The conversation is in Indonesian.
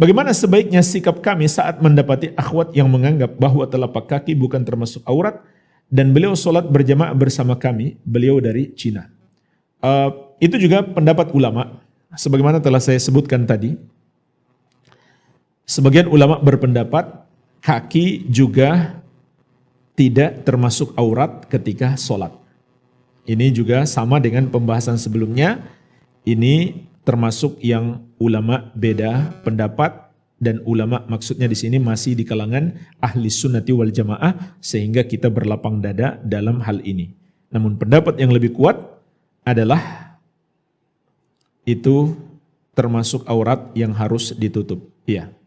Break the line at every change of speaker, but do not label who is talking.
Bagaimana sebaiknya sikap kami saat mendapati akhwat yang menganggap bahwa telapak kaki bukan termasuk aurat dan beliau sholat berjamaah bersama kami, beliau dari Cina. Uh, itu juga pendapat ulama, sebagaimana telah saya sebutkan tadi. Sebagian ulama berpendapat kaki juga tidak termasuk aurat ketika sholat. Ini juga sama dengan pembahasan sebelumnya. Ini termasuk yang ulama beda pendapat dan ulama maksudnya di sini masih di kalangan ahli sunnati wal jamaah sehingga kita berlapang dada dalam hal ini. Namun pendapat yang lebih kuat adalah itu termasuk aurat yang harus ditutup. Iya.